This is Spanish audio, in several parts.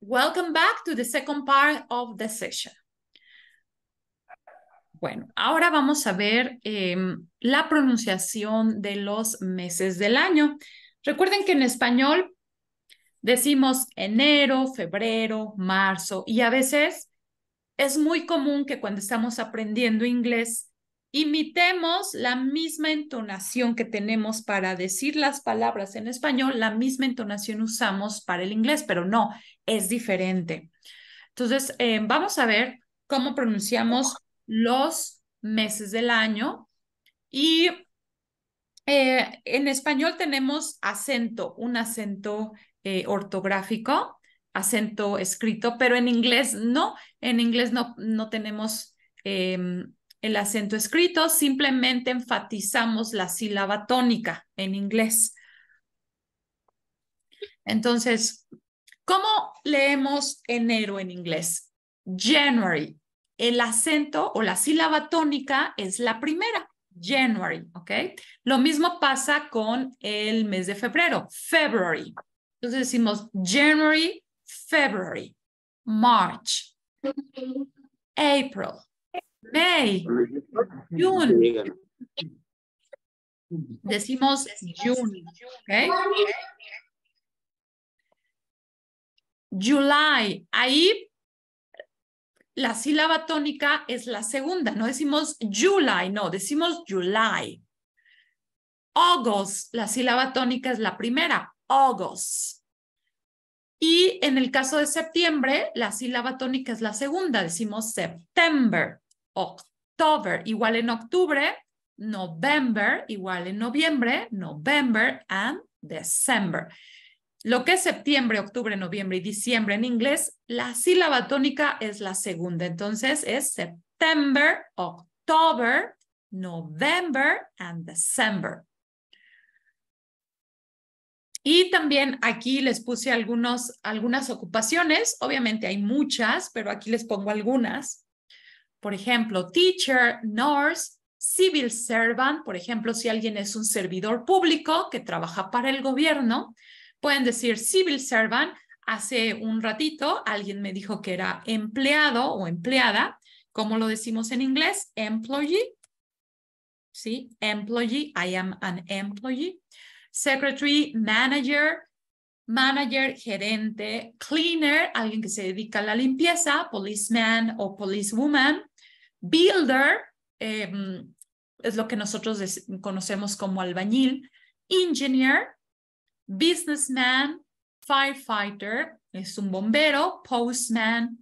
Welcome back to the second part of the session. Bueno, ahora vamos a ver em, la pronunciación de los meses del año. Recuerden que en español decimos enero, febrero, marzo y a veces es muy común que cuando estamos aprendiendo inglés imitemos la misma entonación que tenemos para decir las palabras en español, la misma entonación usamos para el inglés, pero no, es diferente. Entonces, eh, vamos a ver cómo pronunciamos los meses del año y eh, en español tenemos acento, un acento eh, ortográfico, acento escrito, pero en inglés no, en inglés no, no tenemos em, el acento escrito, simplemente enfatizamos la sílaba tónica en inglés. Entonces, ¿cómo leemos enero en inglés? January. El acento o la sílaba tónica es la primera, January, ¿ok? Lo mismo pasa con el mes de febrero, February. Entonces decimos January, February, March, April, May, June. Decimos June, July, ahí la sílaba tónica es la segunda, no decimos July, no, decimos July. August, la sílaba tónica es la primera, August. Y en el caso de septiembre, la sílaba tónica es la segunda, decimos September. October igual en octubre, November igual en noviembre, November and December. Lo que es septiembre, octubre, noviembre y diciembre en inglés, la sílaba tónica es la segunda. Entonces es September, October, November and December. Y también aquí les puse algunos, algunas ocupaciones. Obviamente hay muchas, pero aquí les pongo algunas por ejemplo, teacher, nurse, civil servant, por ejemplo, si alguien es un servidor público que trabaja para el gobierno, pueden decir civil servant. Hace un ratito alguien me dijo que era empleado o empleada. ¿Cómo lo decimos en inglés? Employee. ¿Sí? Employee. I am an employee. Secretary, manager, manager, gerente, cleaner, alguien que se dedica a la limpieza, policeman o policewoman, Builder eh, es lo que nosotros conocemos como albañil, engineer, businessman, firefighter, es un bombero, postman,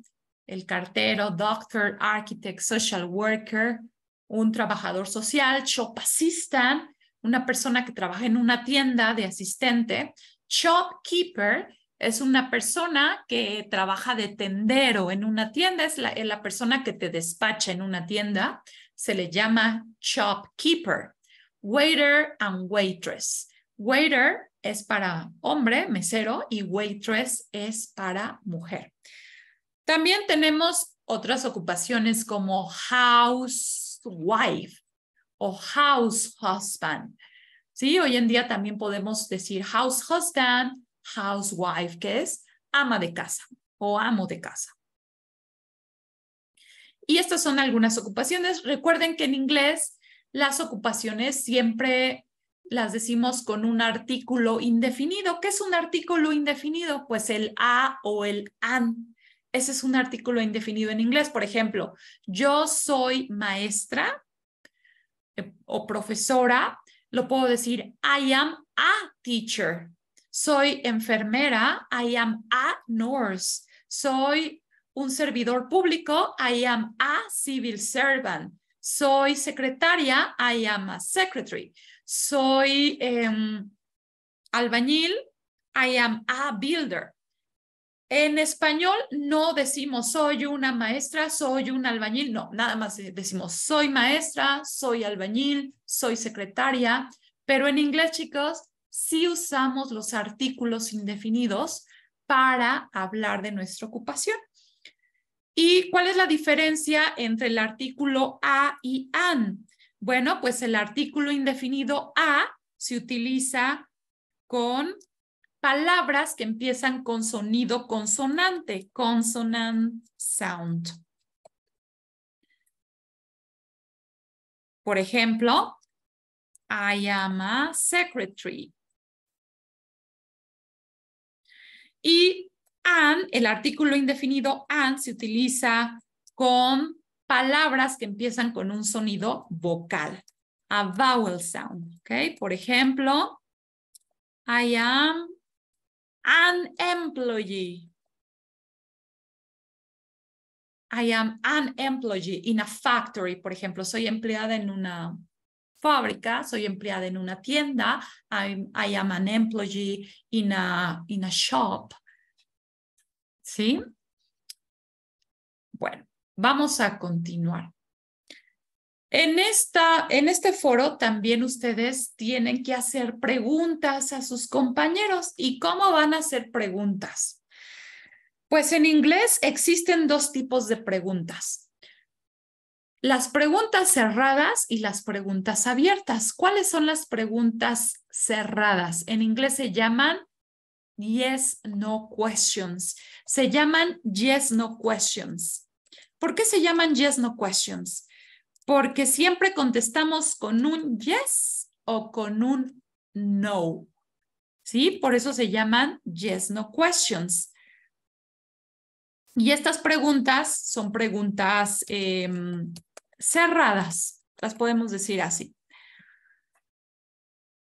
el cartero, doctor, architect, social worker, un trabajador social, shop assistant, una persona que trabaja en una tienda de asistente, shopkeeper es una persona que trabaja de tendero en una tienda, es la, persona que te despacha en una tienda, se le llama shopkeeper, waiter and waitress. Waiter es para hombre, mesero, y waitress es para mujer. También tenemos otras ocupaciones como housewife o house husband. Sí, hoy en día también podemos decir house husband housewife, que es ama de casa o amo de casa. Y estas son algunas ocupaciones. Recuerden que en inglés las ocupaciones siempre las decimos con un artículo indefinido. ¿Qué es un artículo indefinido? Pues el a o el an. Ese es un artículo indefinido en inglés. Por ejemplo, yo soy maestra eh, o profesora. Lo puedo decir, I am a teacher soy enfermera, I am a nurse, soy un servidor público, I am a civil servant, soy secretaria, I am a secretary, soy em, albañil, I am a builder. En español no decimos soy una maestra, soy un albañil, no, nada más decimos soy maestra, soy albañil, soy secretaria, pero en inglés, chicos, si usamos los artículos indefinidos para hablar de nuestra ocupación. ¿Y cuál es la diferencia entre el artículo a y an? Bueno, pues el artículo indefinido a se utiliza con palabras que empiezan con sonido consonante, consonant sound. Por ejemplo, I am a secretary. Y and, el artículo indefinido and se utiliza con palabras que empiezan con un sonido vocal, a vowel sound, ¿ok? Por ejemplo, I am an employee. I am an employee in a factory, por ejemplo, soy empleada en una fábrica, soy empleada en una tienda, I am an employee in a, shop. ¿Sí? Bueno, vamos a continuar. En, en este foro también ustedes tienen que hacer preguntas a sus compañeros. ¿Y cómo van a hacer preguntas? Pues en inglés existen dos tipos de preguntas las preguntas cerradas y las preguntas abiertas. ¿Cuáles son las preguntas cerradas? En inglés se llaman yes, no questions. Se llaman yes, no questions. ¿Por qué se llaman yes, no questions? Porque siempre contestamos con un yes o con un no. ¿Sí? Por eso se llaman yes, no questions. Y estas preguntas son preguntas em, cerradas, las podemos decir así.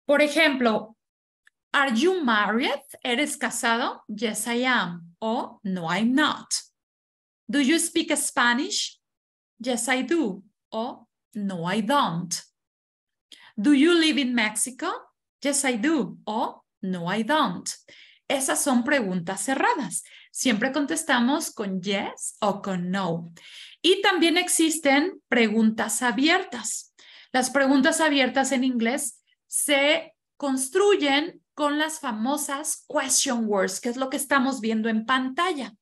Por ejemplo, Are you married? ¿Eres casado? Yes, I am. O no, I'm not. Do you speak Spanish? Yes, I do. O no, I don't. Do you live in Mexico? Yes, I do. O no, I don't. Esas son preguntas cerradas. Siempre contestamos con yes o con no. Y también existen preguntas abiertas. Las preguntas abiertas en inglés se construyen con las famosas question words, que es lo que estamos viendo en pantalla.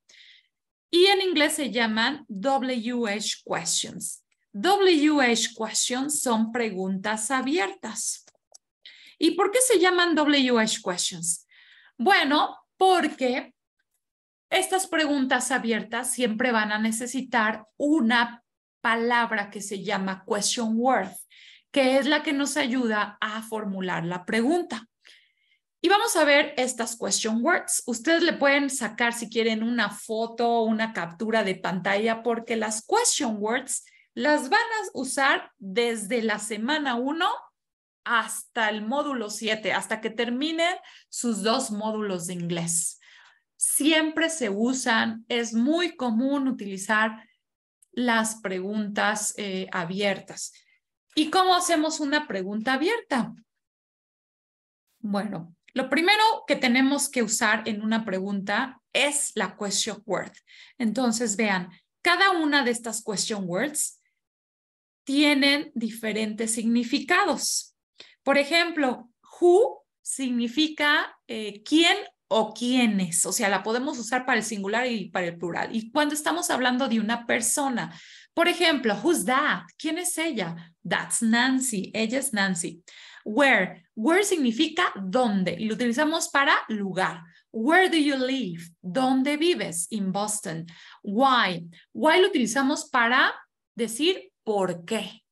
Y en inglés se llaman WH questions. WH questions son preguntas abiertas. ¿Y por qué se llaman WH questions? Bueno, porque estas preguntas abiertas siempre van a necesitar una palabra que se llama question word, que es la que nos ayuda a formular la pregunta. Y vamos a ver estas question words. Ustedes le pueden sacar si quieren una foto o una captura de pantalla porque las question words las van a usar desde la semana 1 hasta el módulo 7, hasta que terminen sus dos módulos de inglés siempre se usan, es muy común utilizar las preguntas eh, abiertas. ¿Y cómo hacemos una pregunta abierta? Bueno, lo primero que tenemos que usar en una pregunta es la question word. Entonces, vean, cada una de estas question words tienen diferentes significados. Por ejemplo, who significa eh, quién o es? o sea, la podemos usar para el singular y para el plural. Y cuando estamos hablando de una persona, por ejemplo, who's that? ¿Quién es ella? That's Nancy, ella es Nancy. Where, where significa dónde y lo utilizamos para lugar. Where do you live? ¿Dónde vives? In Boston. Why? Why lo utilizamos para decir por qué.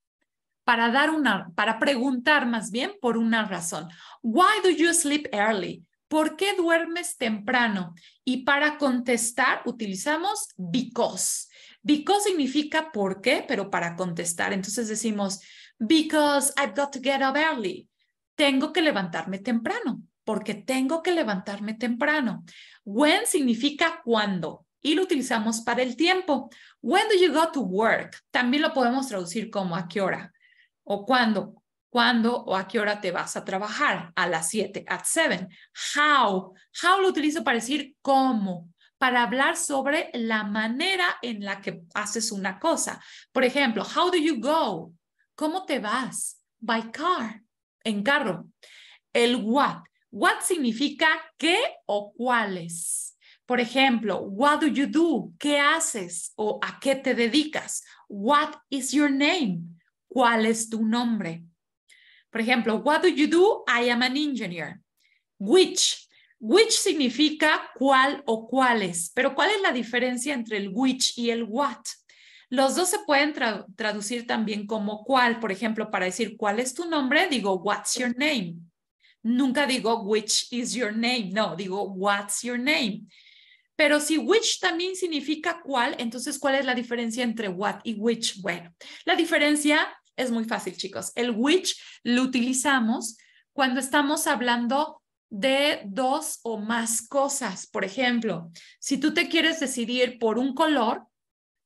Para dar una para preguntar más bien por una razón. Why do you sleep early? ¿Por qué duermes temprano? Y para contestar utilizamos because. Because significa por qué, pero para contestar. Entonces decimos, because I've got to get up early. Tengo que levantarme temprano, porque tengo que levantarme temprano. When significa ¿cuándo? y lo utilizamos para el tiempo. When do you go to work? También lo podemos traducir como a qué hora o cuándo cuándo o a qué hora te vas a trabajar, a las 7, at 7. How, how lo utilizo para decir cómo, para hablar sobre la manera en la que haces una cosa. Por ejemplo, how do you go? ¿Cómo te vas? By car, en carro. El what. What significa qué o cuáles. Por ejemplo, what do you do? ¿Qué haces o a qué te dedicas? What is your name? ¿Cuál es tu nombre? Por ejemplo, what do you do? I am an engineer. Which. Which significa cuál o cuáles, pero ¿cuál es la diferencia entre el which y el what? Los dos se pueden traducir también como cuál. Por ejemplo, para decir cuál es tu nombre, digo what's your name. Nunca digo which is your name, no, digo what's your name. Pero si which también significa cuál, entonces ¿cuál es la diferencia entre what y which? Bueno, la diferencia es muy fácil, chicos. El which lo utilizamos cuando estamos hablando de dos o más cosas. Por ejemplo, si tú te quieres decidir por un color,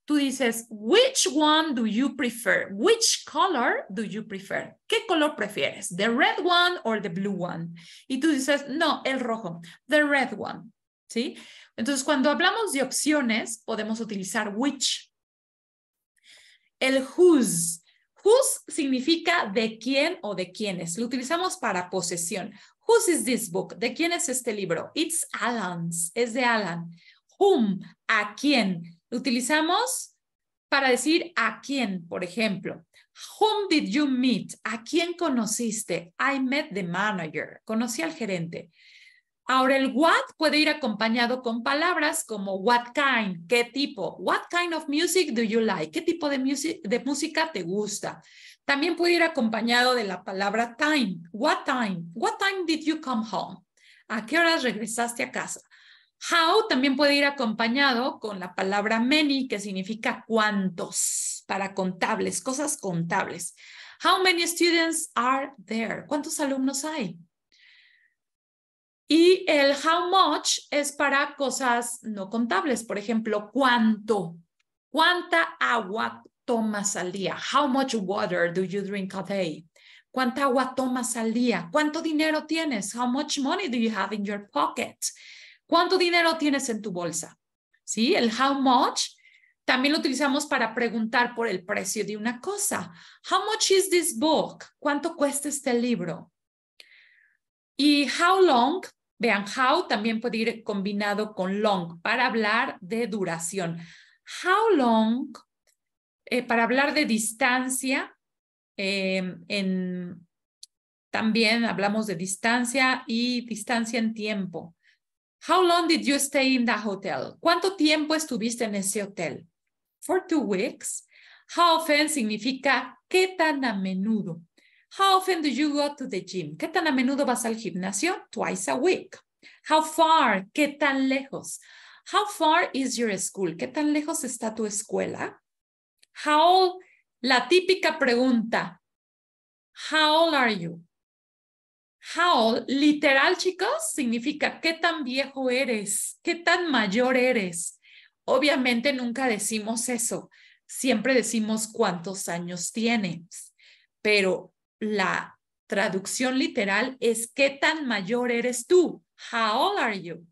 tú dices, which one do you prefer? Which color do you prefer? ¿Qué color prefieres? The red one or the blue one? Y tú dices, no, el rojo, the red one. ¿Sí? Entonces, cuando hablamos de opciones, podemos utilizar which. El whose Whose significa de quién o de quiénes. Lo utilizamos para posesión. Whose is this book? ¿De quién es este libro? It's Alan's. Es de Alan. Whom, a quién. Lo utilizamos para decir a quién, por ejemplo. Whom did you meet? ¿A quién conociste? I met the manager. Conocí al gerente. Ahora el what puede ir acompañado con palabras como what kind, qué tipo, what kind of music do you like, qué tipo de, de música te gusta. También puede ir acompañado de la palabra time, what time, what time did you come home, a qué horas regresaste a casa. How también puede ir acompañado con la palabra many, que significa cuántos, para contables, cosas contables. How many students are there? ¿Cuántos alumnos hay? Y el how much es para cosas no contables, por ejemplo, cuánto, cuánta agua tomas al día, how much water do you drink a day, cuánta agua tomas al día, cuánto dinero tienes, how much money do you have in your pocket, cuánto dinero tienes en tu bolsa. ¿Sí? El how much también lo utilizamos para preguntar por el precio de una cosa. How much is this book? ¿Cuánto cuesta este libro? Y how long Vean, how también puede ir combinado con long para hablar de duración. How long eh, para hablar de distancia. Em, también hablamos de distancia y distancia en tiempo. How long did you stay in that hotel? ¿Cuánto tiempo estuviste en ese hotel? For two weeks. How often significa qué tan a menudo. How often do you go to the gym? ¿Qué tan a menudo vas al gimnasio? Twice a week. How far? ¿Qué tan lejos? How far is your school? ¿Qué tan lejos está tu escuela? How La típica pregunta. How old are you? How literal, chicos, significa qué tan viejo eres, qué tan mayor eres. Obviamente nunca decimos eso, siempre decimos cuántos años tienes, pero la traducción literal es ¿qué tan mayor eres tú? How old are you?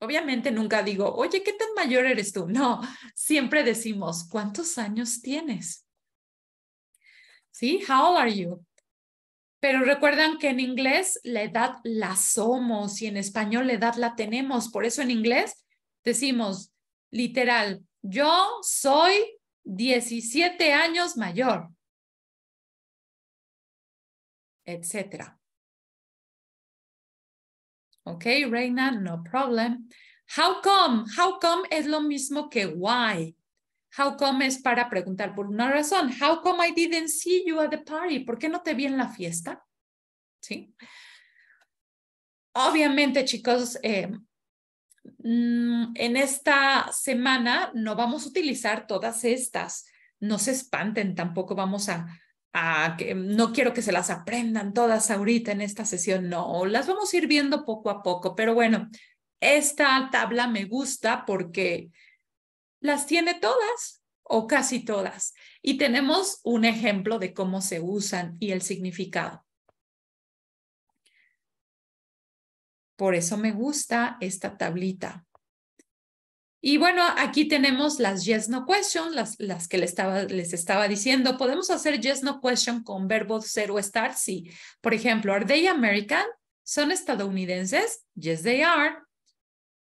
Obviamente nunca digo, oye, ¿qué tan mayor eres tú? No, siempre decimos, ¿cuántos años tienes? ¿Sí? How old are you? Pero recuerdan que en inglés la edad la somos y en español la edad la tenemos. Por eso en inglés decimos literal, yo soy 17 años mayor. Etcétera. Ok, Reina, no problem. How come? How come es lo mismo que why. How come es para preguntar por una razón. How come I didn't see you at the party? ¿Por qué no te vi en la fiesta? ¿Sí? Obviamente, chicos, em, mm, en esta semana no vamos a utilizar todas estas. No se espanten, tampoco vamos a, no quiero que se las aprendan todas ahorita en esta sesión, no, las vamos a ir viendo poco a poco, pero bueno, esta tabla me gusta porque las tiene todas o casi todas y tenemos un ejemplo de cómo se usan y el significado. Por eso me gusta esta tablita. Y bueno, aquí tenemos las yes no questions, las, que les estaba, les estaba diciendo. Podemos hacer yes no question con verbo ser o estar, sí. Por ejemplo, ¿are they American? ¿Son estadounidenses? Yes, they are.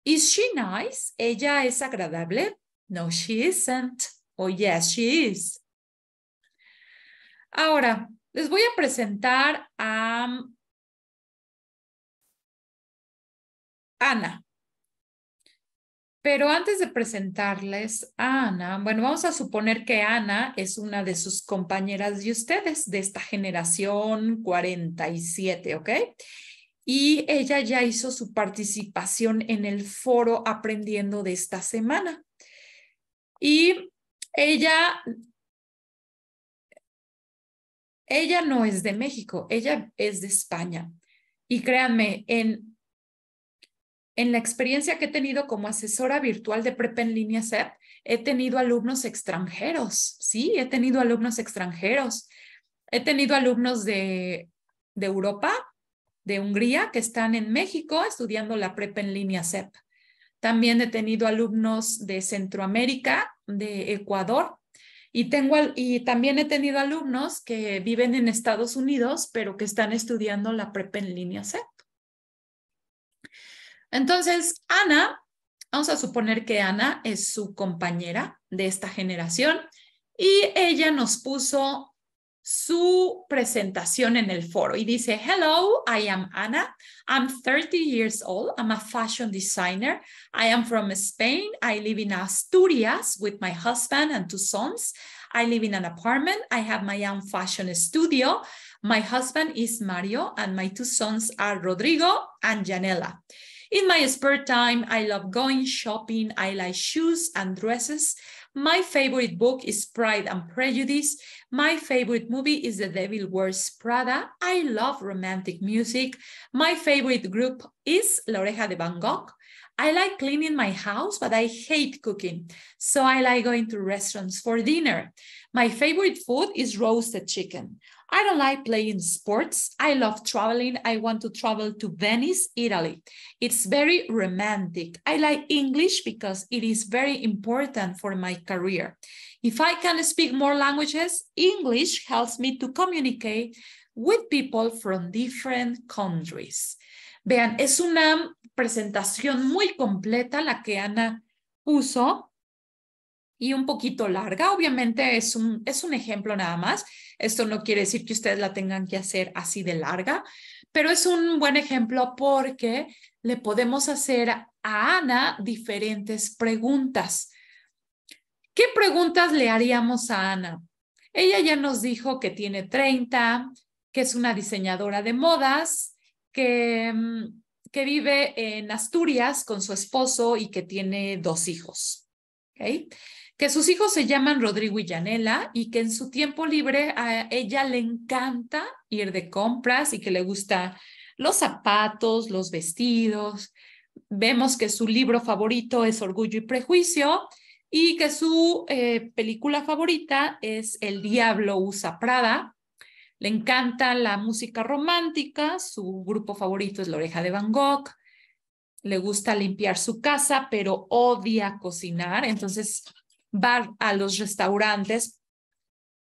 ¿Is she nice? ¿Ella es agradable? No, she isn't. O oh, yes, she is. Ahora, les voy a presentar a um, Ana. Pero antes de presentarles a Ana, bueno, vamos a suponer que Ana es una de sus compañeras de ustedes, de esta generación 47, ¿ok? Y ella ya hizo su participación en el foro aprendiendo de esta semana. Y ella, ella no es de México, ella es de España. Y créanme, en en la experiencia que he tenido como asesora virtual de PREP en línea SEP, he tenido alumnos extranjeros, sí, he tenido alumnos extranjeros. He tenido alumnos de, de Europa, de Hungría, que están en México estudiando la PREP en línea SEP. También he tenido alumnos de Centroamérica, de Ecuador, y, tengo, y también he tenido alumnos que viven en Estados Unidos, pero que están estudiando la PREP en línea SEP. Entonces, Ana, vamos a suponer que Ana es su compañera de esta generación y ella nos puso su presentación en el foro y dice, hello, I am Ana. I'm 30 years old. I'm a fashion designer. I am from Spain. I live in Asturias with my husband and two sons. I live in an apartment. I have my own fashion studio. My husband is Mario and my two sons are Rodrigo and Janela. In my spare time, I love going shopping. I like shoes and dresses. My favorite book is Pride and Prejudice. My favorite movie is The Devil Wears Prada. I love romantic music. My favorite group is La Oreja de Van Gogh. I like cleaning my house, but I hate cooking. So I like going to restaurants for dinner. My favorite food is roasted chicken. I don't like playing sports. I love traveling. I want to travel to Venice, Italy. It's very romantic. I like English because it is very important for my career. If I can speak more languages, English helps me to communicate with people from different countries. Vean, es una presentación muy completa la que Ana puso y un poquito larga. Obviamente es un, es un ejemplo nada más. Esto no quiere decir que ustedes la tengan que hacer así de larga, pero es un buen ejemplo porque le podemos hacer a Ana diferentes preguntas. ¿Qué preguntas le haríamos a Ana? Ella ya nos dijo que tiene 30, que es una diseñadora de modas, que, mm, que vive en Asturias con su esposo y que tiene dos hijos. ¿Ok? que sus hijos se llaman Rodrigo y Yanela y que en su tiempo libre a ella le encanta ir de compras y que le gusta los zapatos, los vestidos. Vemos que su libro favorito es Orgullo y Prejuicio y que su eh, película favorita es El Diablo usa Prada. Le encanta la música romántica, su grupo favorito es La Oreja de Van Gogh. Le gusta limpiar su casa, pero odia cocinar. Entonces, va a los restaurantes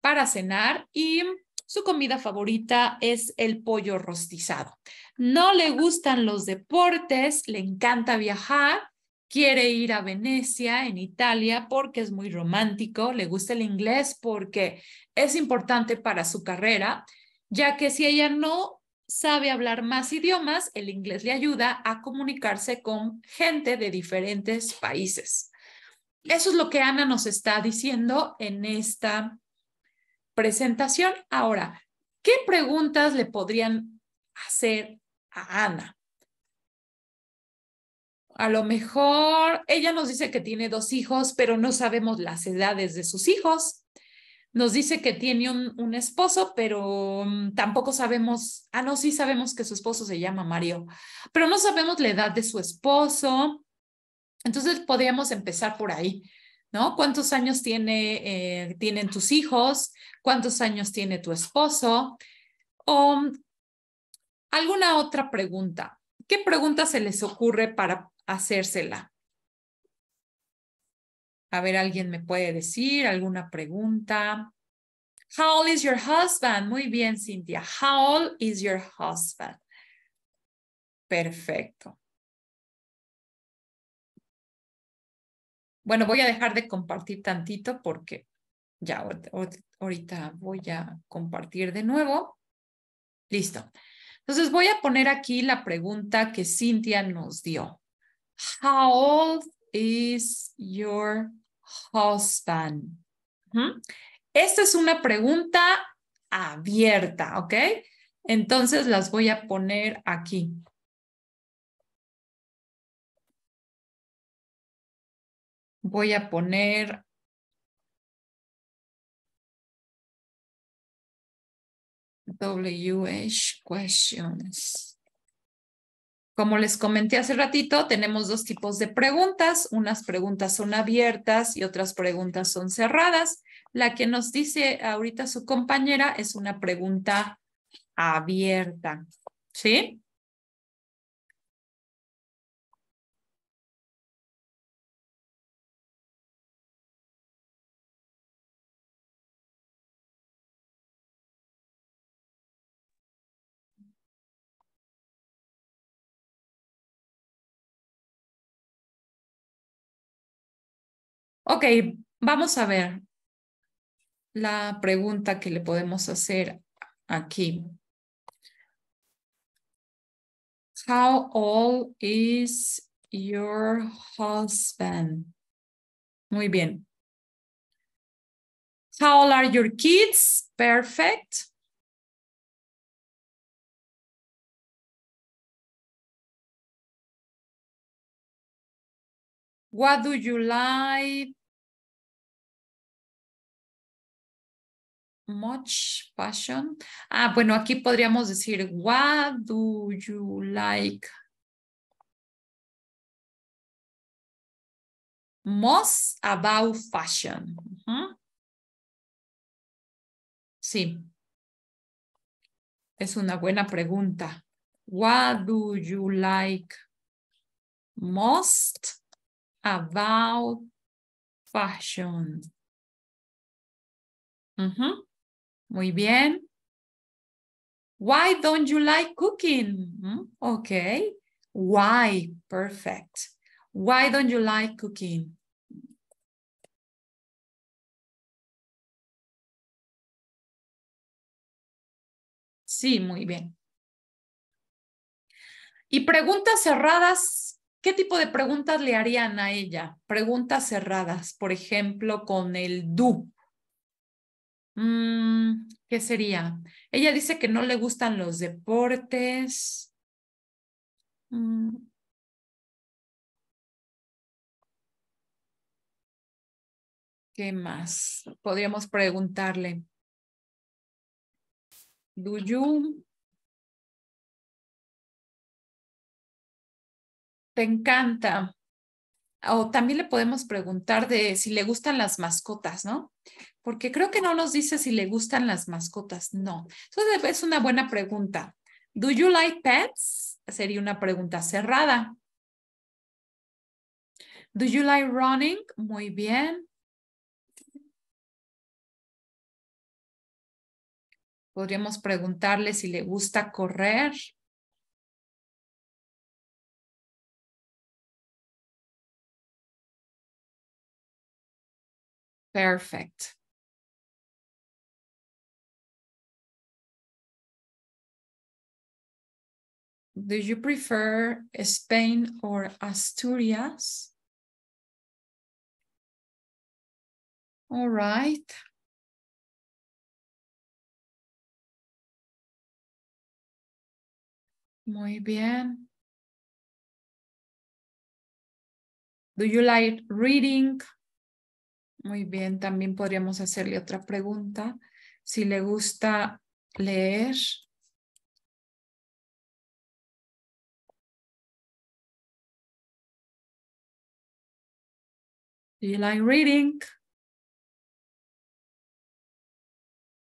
para cenar y su comida favorita es el pollo rostizado. No le gustan los deportes, le encanta viajar, quiere ir a Venecia, en Italia, porque es muy romántico, le gusta el inglés porque es importante para su carrera, ya que si ella no sabe hablar más idiomas, el inglés le ayuda a comunicarse con gente de diferentes países. Eso es lo que Ana nos está diciendo en esta presentación. Ahora, ¿qué preguntas le podrían hacer a Ana? A lo mejor ella nos dice que tiene dos hijos, pero no sabemos las edades de sus hijos. Nos dice que tiene un, esposo, pero mm, tampoco sabemos, ah, no, sí sabemos que su esposo se llama Mario, pero no sabemos la edad de su esposo entonces podríamos empezar por ahí, ¿no? ¿Cuántos años tiene, eh, tienen tus hijos? ¿Cuántos años tiene tu esposo? O alguna otra pregunta. ¿Qué pregunta se les ocurre para hacérsela? A ver, alguien me puede decir alguna pregunta. How old is your husband? Muy bien, Cintia. How old is your husband? Perfecto. Bueno, voy a dejar de compartir tantito porque ya ahorita voy a compartir de nuevo. Listo. Entonces voy a poner aquí la pregunta que Cintia nos dio. How old is your husband? Esta es una pregunta abierta, ¿ok? Entonces las voy a poner aquí. voy a poner WH questions. Como les comenté hace ratito, tenemos dos tipos de preguntas. Unas preguntas son abiertas y otras preguntas son cerradas. La que nos dice ahorita su compañera es una pregunta abierta. ¿Sí? Ok, vamos a ver la pregunta que le podemos hacer aquí. How old is your husband? Muy bien. How old are your kids? Perfect. What do you like? much fashion. Ah, bueno, aquí podríamos decir, what do you like most about fashion? Sí. Es una buena pregunta. What do you like most about fashion? Muy bien. Why don't you like cooking? Mm, ok. Why? Perfect. Why don't you like cooking? Sí, muy bien. Y preguntas cerradas, ¿qué tipo de preguntas le harían a ella? Preguntas cerradas, por ejemplo, con el do. Mm, ¿Qué sería? Ella dice que no le gustan los deportes. Mm. ¿Qué más? Podríamos preguntarle. Do you te encanta. O también le podemos preguntar de si le gustan las mascotas, ¿no? porque creo que no nos dice si le gustan las mascotas. No. Entonces es una buena pregunta. ¿Do you like pets? Sería una pregunta cerrada. ¿Do you like running? Muy bien. Podríamos preguntarle si le gusta correr. Perfecto. Do you prefer Spain or Asturias? All right. Muy bien. Do you like reading? Muy bien, también podríamos hacerle otra pregunta. Si le gusta leer. Do you like reading?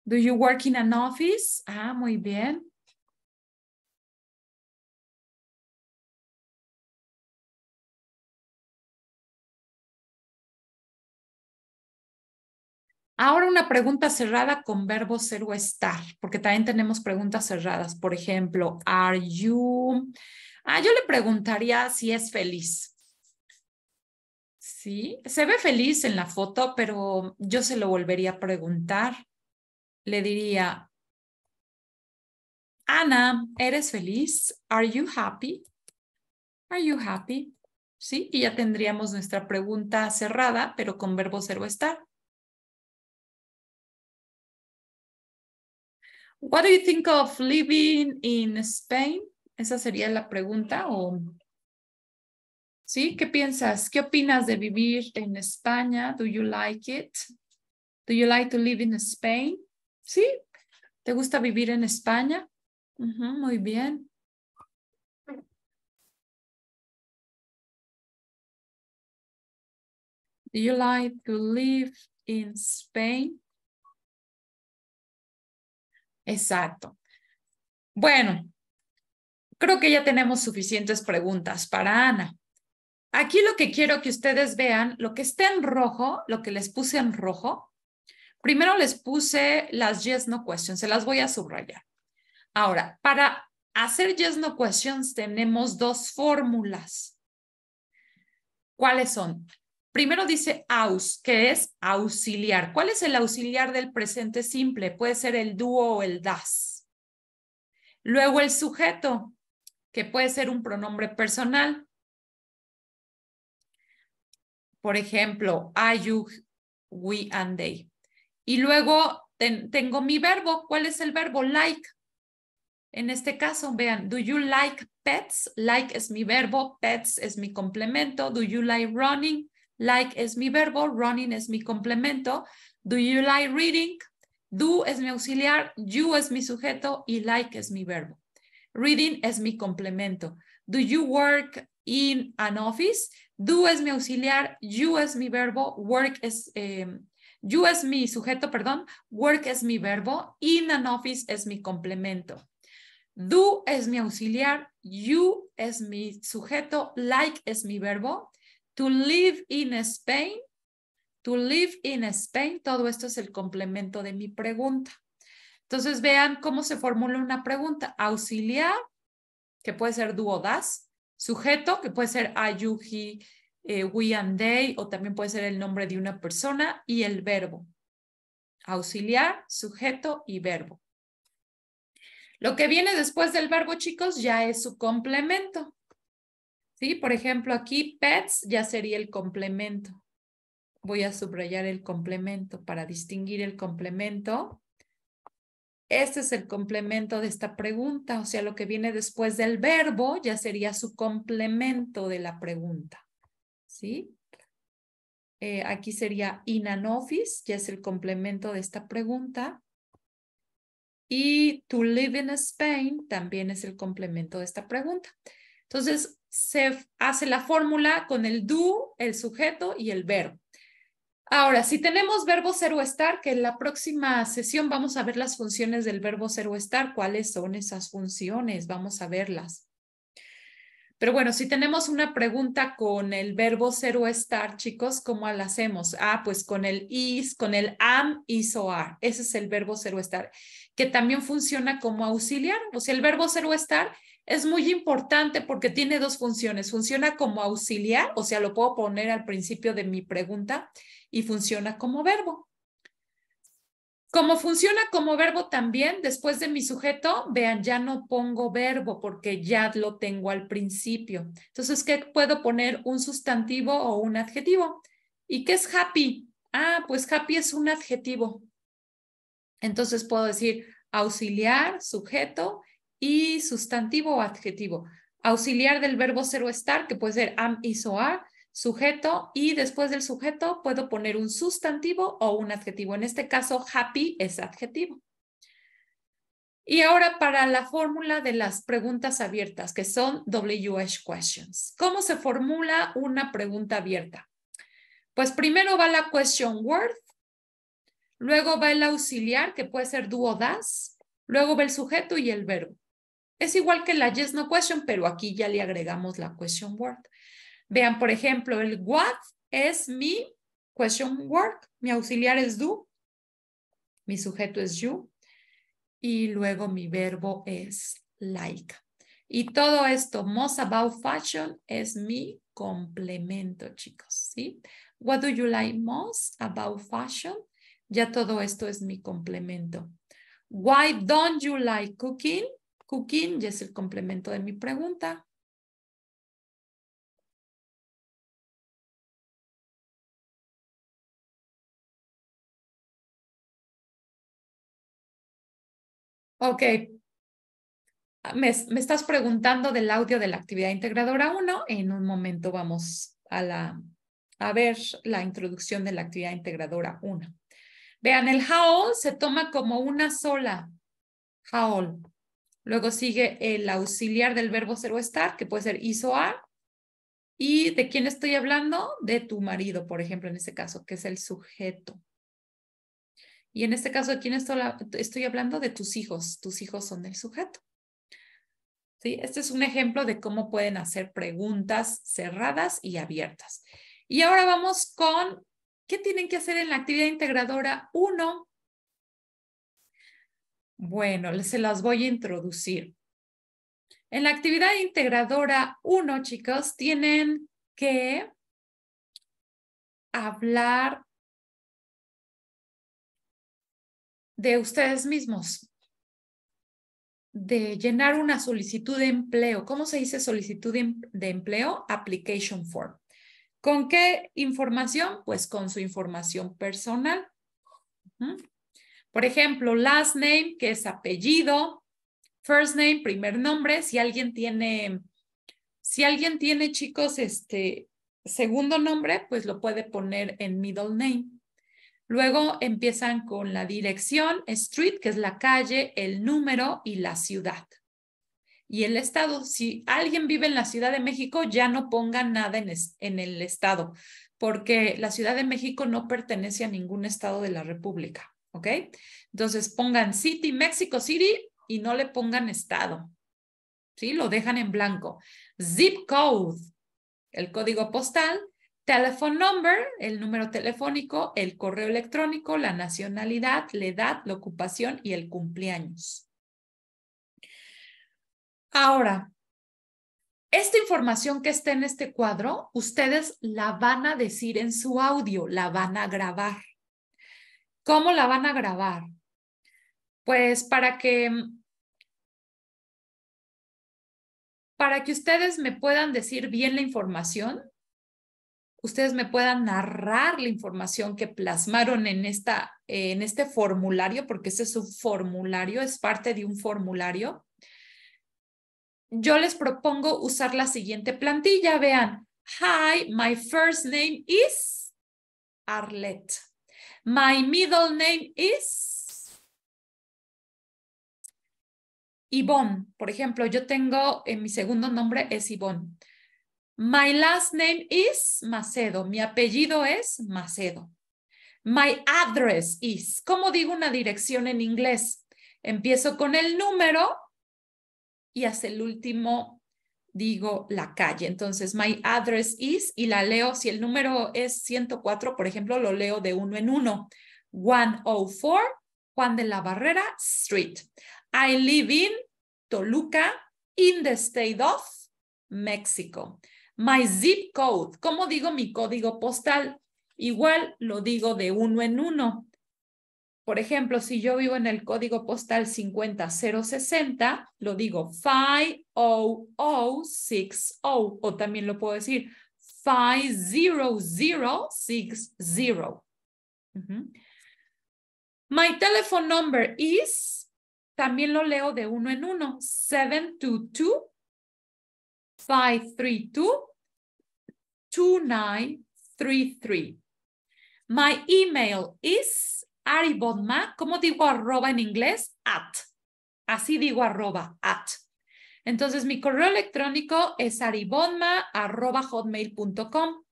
Do you work in an office? Ah, muy bien. Ahora una pregunta cerrada con verbo ser o estar, porque también tenemos preguntas cerradas. Por ejemplo, are you... Ah, yo le preguntaría si es feliz. Sí, se ve feliz en la foto, pero yo se lo volvería a preguntar. Le diría, Ana, ¿eres feliz? Are you happy? Are you happy? Sí, y ya tendríamos nuestra pregunta cerrada, pero con verbo cero estar. What do you think of living in Spain? Esa sería la pregunta o ¿Sí? ¿Qué piensas? ¿Qué opinas de vivir en España? Do you like it? Do you like to live in Spain? ¿Sí? ¿Te gusta vivir en España? muy bien. Do you like to live in Spain? Exacto. Bueno, creo que ya tenemos suficientes preguntas para Ana. Aquí lo que quiero que ustedes vean, lo que está en rojo, lo que les puse en rojo, primero les puse las yes no questions, se las voy a subrayar. Ahora, para hacer yes no questions tenemos dos fórmulas. ¿Cuáles son? Primero dice aus, que es auxiliar. ¿Cuál es el auxiliar del presente simple? Puede ser el dúo o el das. Luego el sujeto, que puede ser un pronombre personal. Por ejemplo, I, you, we and they. Y luego tengo mi verbo. ¿Cuál es el verbo? Like. En este caso, vean, do you like pets? Like es mi verbo, pets es mi complemento. Do you like running? Like es mi verbo, running es mi complemento. Do you like reading? Do es mi auxiliar, you es mi sujeto y like es mi verbo. Reading es mi complemento. Do you work in an office? Do es mi auxiliar, you es mi verbo, work es, em, you es mi sujeto, perdón, work es mi verbo, in an office es mi complemento. Do es mi auxiliar, you es mi sujeto, like es mi verbo, to live in Spain, to live in Spain, todo esto es el complemento de mi pregunta. Entonces vean cómo se formula una pregunta, auxiliar, que puede ser do o das, sujeto, que puede ser ayuji, eh, we and they, o también puede ser el nombre de una persona, y el verbo. Auxiliar, sujeto y verbo. Lo que viene después del verbo, chicos, ya es su complemento. ¿Sí? Por ejemplo, aquí pets ya sería el complemento. Voy a subrayar el complemento para distinguir el complemento este es el complemento de esta pregunta, o sea, lo que viene después del verbo ya sería su complemento de la pregunta, ¿sí? Eh, aquí sería in an office, ya es el complemento de esta pregunta. Y to live in Spain también es el complemento de esta pregunta. Entonces, se hace la fórmula con el do, el sujeto y el verbo. Ahora, si tenemos verbo ser o estar, que en la próxima sesión vamos a ver las funciones del verbo ser o estar, cuáles son esas funciones, vamos a verlas. Pero bueno, si tenemos una pregunta con el verbo ser o estar, chicos, ¿cómo la hacemos? Ah, pues con el is, con el am, is o are. Ese es el verbo ser o estar, que también funciona como auxiliar. O sea, el verbo ser o estar es muy importante porque tiene dos funciones. Funciona como auxiliar, o sea, lo puedo poner al principio de mi pregunta y funciona como verbo. Como funciona como verbo también, después de mi sujeto, vean, ya no pongo verbo porque ya lo tengo al principio. Entonces, ¿qué puedo poner? Un sustantivo o un adjetivo. ¿Y qué es happy? Ah, pues happy es un adjetivo. Entonces puedo decir auxiliar, sujeto y sustantivo o adjetivo. Auxiliar del verbo o estar, que puede ser am, is o are. Ah, sujeto y después del sujeto puedo poner un sustantivo o un adjetivo. En este caso, happy es adjetivo. Y ahora para la fórmula de las preguntas abiertas, que son WH questions. ¿Cómo se formula una pregunta abierta? Pues primero va la question word, luego va el auxiliar, que puede ser do o das, luego va el sujeto y el verbo. Es igual que la yes no question, pero aquí ya le agregamos la question word. Vean, por ejemplo, el what es mi question work, mi auxiliar es do, mi sujeto es you y luego mi verbo es like. Y todo esto, most about fashion, es mi complemento, chicos, ¿sí? What do you like most about fashion? Ya todo esto es mi complemento. Why don't you like cooking? Cooking ya es el complemento de mi pregunta. Ok. Ah, me, estás preguntando del audio de la actividad integradora 1. En un momento vamos a, a ver la introducción de la actividad integradora 1. Vean, el howl se toma como una sola. howl. Luego sigue el auxiliar del verbo ser o estar, que puede ser ISOA. ¿Y de quién estoy hablando? De tu marido, por ejemplo, en este caso, que es el sujeto. Y en este caso, aquí quién estoy, hablando? De tus hijos. Tus hijos son el sujeto. ¿Sí? Este es un ejemplo de cómo pueden hacer preguntas cerradas y abiertas. Y ahora vamos con qué tienen que hacer en la actividad integradora 1. Bueno, se las voy a introducir. En la actividad integradora 1, chicos, tienen que hablar de ustedes mismos, de llenar una solicitud de empleo. ¿Cómo se dice solicitud em-, de empleo? Application form. ¿Con qué información? Pues con su información personal. Por ejemplo, last name, que es apellido, first name, primer nombre. Si alguien tiene, si alguien tiene, chicos, este segundo nombre, pues lo puede poner en middle name. Luego empiezan con la dirección, street, que es la calle, el número y la ciudad. Y el estado, si alguien vive en la Ciudad de México, ya no pongan nada en, el estado, porque la Ciudad de México no pertenece a ningún estado de la República, ¿ok? Entonces pongan City, Mexico City y no le pongan estado, ¿sí? Lo dejan en blanco. Zip code, el código postal, Telephone number, el número telefónico, el correo electrónico, la nacionalidad, la edad, la ocupación y el cumpleaños. Ahora, esta información que está en este cuadro, ustedes la van a decir en su audio, la van a grabar. ¿Cómo la van a grabar? Pues para que para que ustedes me puedan decir bien la información, ustedes me puedan narrar la información que plasmaron en, esta, en este formulario, porque ese es un formulario, es parte de un formulario. Yo les propongo usar la siguiente plantilla. Vean, hi, my first name is Arlette. My middle name is Yvonne. Por ejemplo, yo tengo, en eh, mi segundo nombre es Yvonne. My last name is Macedo. Mi apellido es Macedo. My address is. ¿Cómo digo una dirección en inglés? Empiezo con el número y hasta el último digo la calle. Entonces, my address is y la leo. Si el número es 104, por ejemplo, lo leo de uno en uno. 104 Juan de la Barrera Street. I live in Toluca in the state of Mexico. My zip code. ¿Cómo digo mi código postal? Igual lo digo de uno en uno. Por ejemplo, si yo vivo en el código postal 50060, lo digo 50060 o también lo puedo decir 50060. six, zero. My telephone number is, también lo leo de uno en uno, 722 532-2933. My email is aribonma, ¿cómo digo arroba en inglés? At. Así digo arroba, at. Entonces, mi correo electrónico es aribonma@hotmail.com.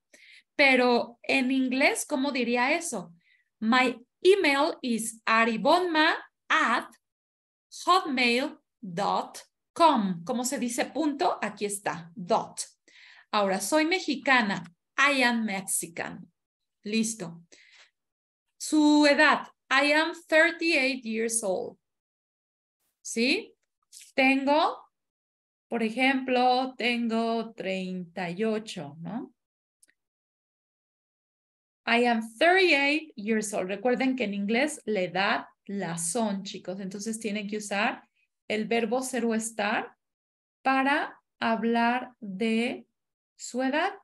Pero en inglés, ¿cómo diría eso? My email is aribonma at hotmail.com com, como se dice punto, aquí está, dot. Ahora, soy mexicana, I am Mexican. Listo. Su edad, I am 38 years old. ¿Sí? Tengo, por ejemplo, tengo 38, ¿no? I am 38 years old. Recuerden que en inglés la edad la son, chicos. Entonces tienen que usar el verbo ser o estar para hablar de su edad.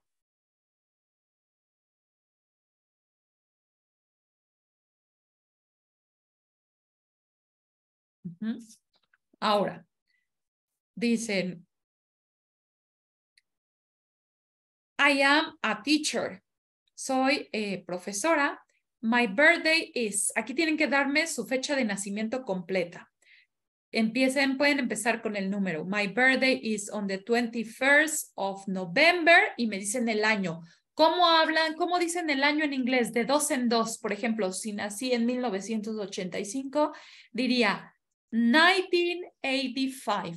Ahora, dicen, I am a teacher. Soy eh, profesora. My birthday is. Aquí tienen que darme su fecha de nacimiento completa. Empiecen, pueden empezar con el número. My birthday is on the 21st of November y me dicen el año. ¿Cómo hablan? ¿Cómo dicen el año en inglés? De dos en dos. Por ejemplo, si nací en 1985, diría 1985.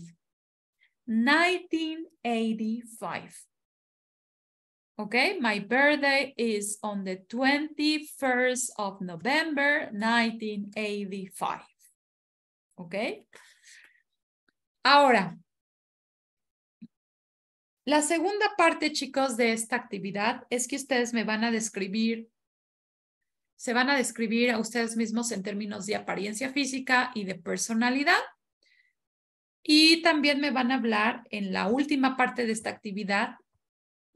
1985. Okay, my birthday is on the 21st of November, 1985. ¿Ok? Ahora, la segunda parte, chicos, de esta actividad es que ustedes me van a describir, se van a describir a ustedes mismos en términos de apariencia física y de personalidad. Y también me van a hablar, en la última parte de esta actividad,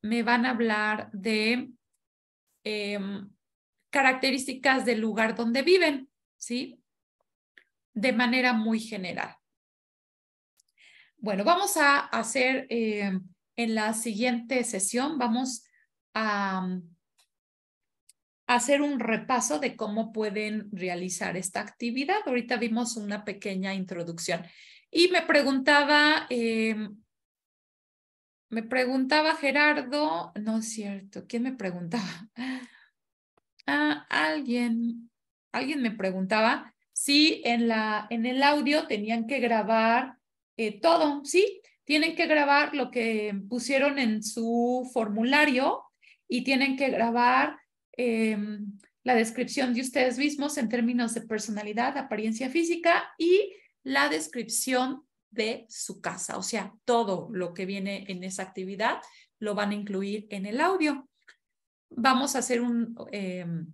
me van a hablar de em, características del lugar donde viven, ¿sí? de manera muy general. Bueno, vamos a hacer eh, en la siguiente sesión, vamos a, mm, hacer un repaso de cómo pueden realizar esta actividad. Ahorita vimos una pequeña introducción. Y me preguntaba, em, me preguntaba Gerardo, no es cierto, ¿quién me preguntaba? Ah, alguien, alguien me preguntaba Sí, en, la, en el audio tenían que grabar eh, todo, ¿sí? Tienen que grabar lo que pusieron en su formulario y tienen que grabar em, la descripción de ustedes mismos en términos de personalidad, apariencia física y la descripción de su casa. O sea, todo lo que viene en esa actividad lo van a incluir en el audio. Vamos a hacer un em,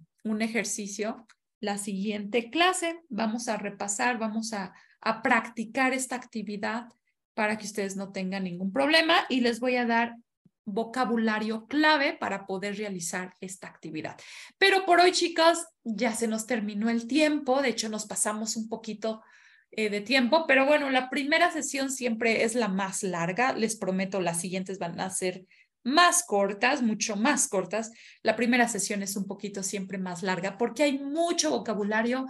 ejercicio la siguiente clase vamos a repasar, vamos a, practicar esta actividad para que ustedes no tengan ningún problema y les voy a dar vocabulario clave para poder realizar esta actividad. Pero por hoy, chicas, ya se nos terminó el tiempo, de hecho nos pasamos un poquito eh, de tiempo, pero bueno, la primera sesión siempre es la más larga, les prometo las siguientes van a ser más cortas, mucho más cortas. La primera sesión es un poquito siempre más larga porque hay mucho vocabulario,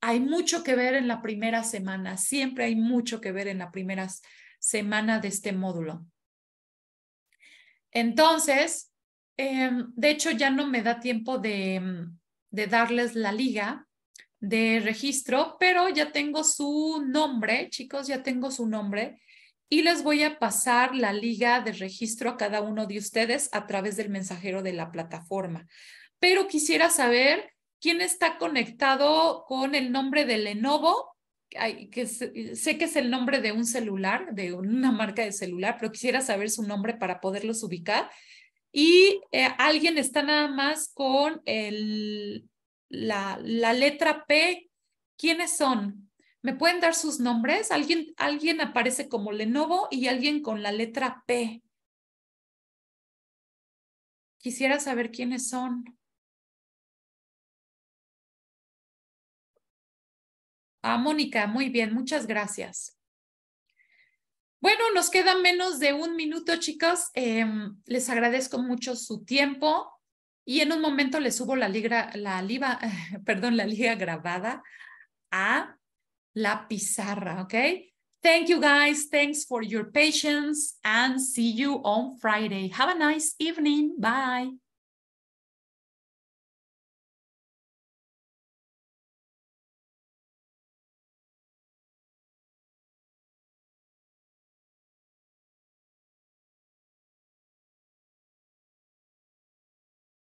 hay mucho que ver en la primera semana, siempre hay mucho que ver en la primera semana de este módulo. Entonces, em, de hecho ya no me da tiempo mm, de darles la liga de registro, pero ya tengo su nombre, chicos, ya tengo su nombre y les voy a pasar la liga de registro a cada uno de ustedes a través del mensajero de la plataforma. Pero quisiera saber quién está conectado con el nombre de Lenovo, que sé que es el nombre de un celular, de una marca de celular, pero quisiera saber su nombre para poderlos ubicar. Y eh, alguien está nada más con el, la, la letra P. ¿Quiénes son? ¿Me pueden dar sus nombres? Alguien, alguien aparece como Lenovo y alguien con la letra P. Quisiera saber quiénes son. Ah, Mónica, muy bien, muchas gracias. Bueno, nos queda menos de un minuto, chicos. Em, les agradezco mucho su tiempo y en un momento les subo la, liga, la, perdón, la liga grabada a la pizarra, okay? Thank you guys. Thanks for your patience and see you on Friday. Have a nice evening. Bye.